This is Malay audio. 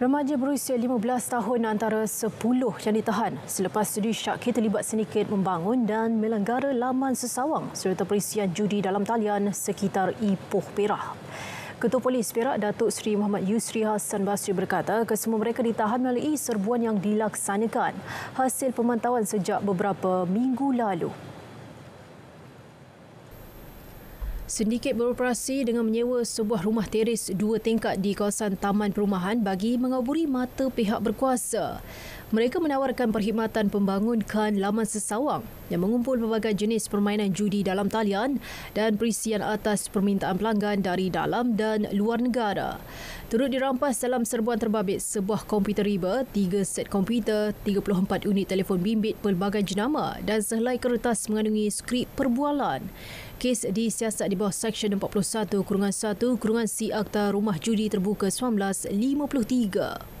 Remaja berusia 15 tahun antara 10 yang ditahan selepas disyaki terlibat sindiket membangun dan melanggara laman sesawang serta perisian judi dalam talian sekitar Ipoh Perah. Ketua Polis Perak Datuk Seri Muhammad Yusri Hassan Basri berkata kesemua mereka ditahan melalui serbuan yang dilaksanakan hasil pemantauan sejak beberapa minggu lalu. Sindiket beroperasi dengan menyewa sebuah rumah teres dua tingkat di kawasan Taman Perumahan bagi mengaburi mata pihak berkuasa. Mereka menawarkan perkhidmatan pembangunkan laman sesawang yang mengumpul pelbagai jenis permainan judi dalam talian dan perisian atas permintaan pelanggan dari dalam dan luar negara turut dirampas dalam serbuan terbabit sebuah komputer riba, tiga set komputer, 34 unit telefon bimbit pelbagai jenama dan sehelai kertas mengandungi skrip perbualan. Kes disiasat di bawah Seksyen 41 Kurungan 1 Kurungan C Akta Rumah Judi Terbuka 1953.